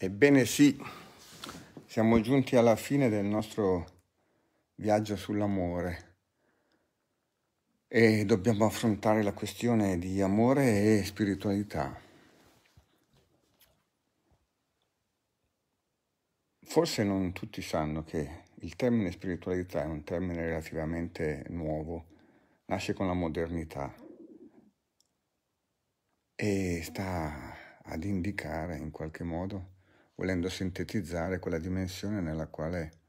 Ebbene sì, siamo giunti alla fine del nostro viaggio sull'amore e dobbiamo affrontare la questione di amore e spiritualità. Forse non tutti sanno che il termine spiritualità è un termine relativamente nuovo, nasce con la modernità e sta ad indicare in qualche modo volendo sintetizzare quella dimensione nella quale,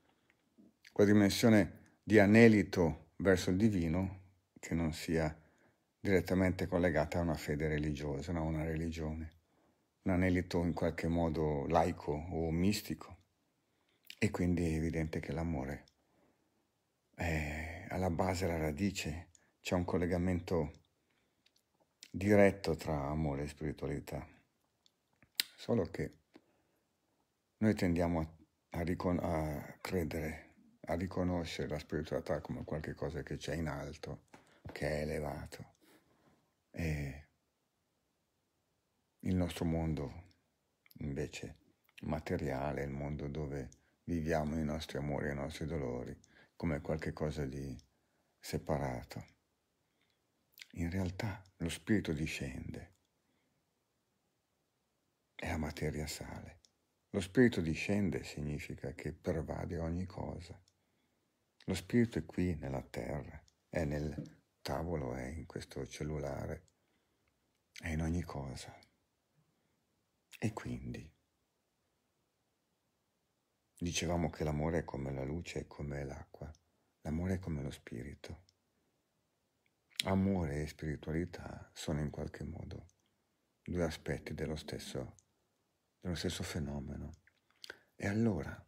quella dimensione di anelito verso il divino che non sia direttamente collegata a una fede religiosa, a no? una religione, un anelito in qualche modo laico o mistico. E quindi è evidente che l'amore è alla base, alla radice, c'è un collegamento diretto tra amore e spiritualità. Solo che noi tendiamo a, a, ricon- a credere, a riconoscere la spiritualità come qualcosa che c'è in alto, che è elevato. E il nostro mondo invece materiale, il mondo dove viviamo i nostri amori e i nostri dolori, come qualcosa di separato. In realtà lo spirito discende e la materia sale. Lo spirito discende significa che pervade ogni cosa. Lo spirito è qui nella terra, è nel tavolo, è in questo cellulare, è in ogni cosa. E quindi dicevamo che l'amore è come la luce, è come l'acqua, l'amore è come lo spirito. Amore e spiritualità sono in qualche modo due aspetti dello stesso dello stesso fenomeno. E allora,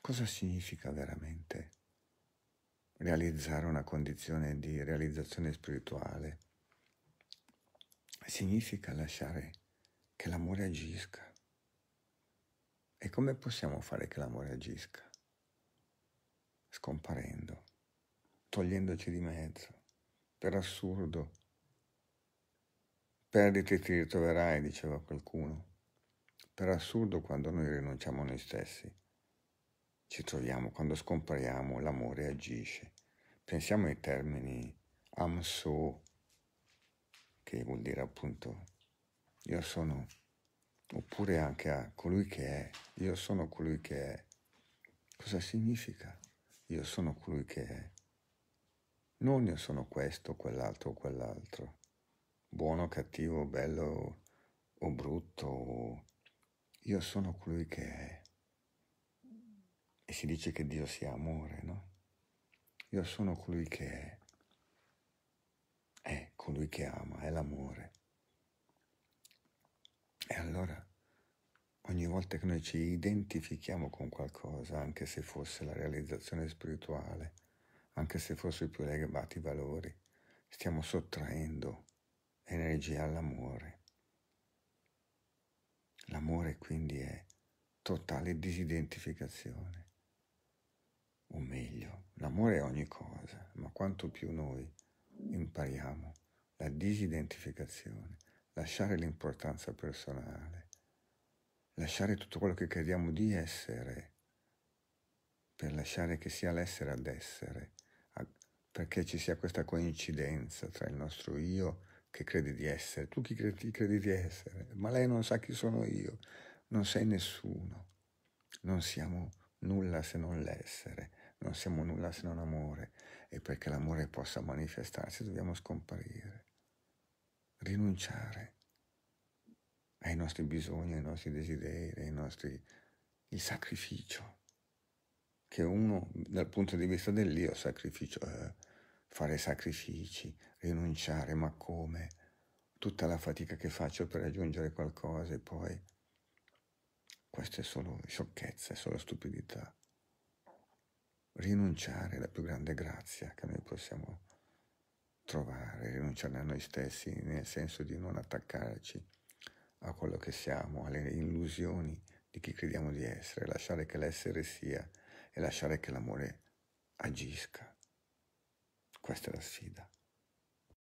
cosa significa veramente realizzare una condizione di realizzazione spirituale? Significa lasciare che l'amore agisca. E come possiamo fare che l'amore agisca? Scomparendo, togliendoci di mezzo. Per assurdo, perditi ti ritroverai, diceva qualcuno. Per assurdo quando noi rinunciamo a noi stessi, ci troviamo, quando scompariamo, l'amore agisce. Pensiamo ai termini am so, che vuol dire appunto io sono, oppure anche a colui che è, io sono colui che è. Cosa significa io sono colui che è? Non io sono questo, quell'altro o quell'altro, buono, cattivo, bello o brutto, O io sono colui che è. E si dice che Dio sia amore, no? Io sono colui che è. È colui che ama, è l'amore. E allora ogni volta che noi ci identifichiamo con qualcosa, anche se fosse la realizzazione spirituale, anche se fosse i più elevati valori, stiamo sottraendo energia all'amore. L'amore quindi è totale disidentificazione, o meglio, l'amore è ogni cosa, ma quanto più noi impariamo la disidentificazione, lasciare l'importanza personale, lasciare tutto quello che crediamo di essere, per lasciare che sia l'essere ad essere, perché ci sia questa coincidenza tra il nostro io e che credi di essere, tu chi credi, credi di essere, ma lei non sa chi sono io, non sei nessuno, non siamo nulla se non l'essere, non siamo nulla se non amore e perché l'amore possa manifestarsi dobbiamo scomparire, rinunciare ai nostri bisogni, ai nostri desideri, ai nostri... il sacrificio, che uno dal punto di vista dell'io sacrificio... Eh, fare sacrifici, rinunciare, ma come? Tutta la fatica che faccio per raggiungere qualcosa e poi... Questo è solo sciocchezza, è solo stupidità. Rinunciare è la più grande grazia che noi possiamo trovare, rinunciare a noi stessi, nel senso di non attaccarci a quello che siamo, alle illusioni di chi crediamo di essere, lasciare che l'essere sia e lasciare che l'amore agisca. Questa è la sfida.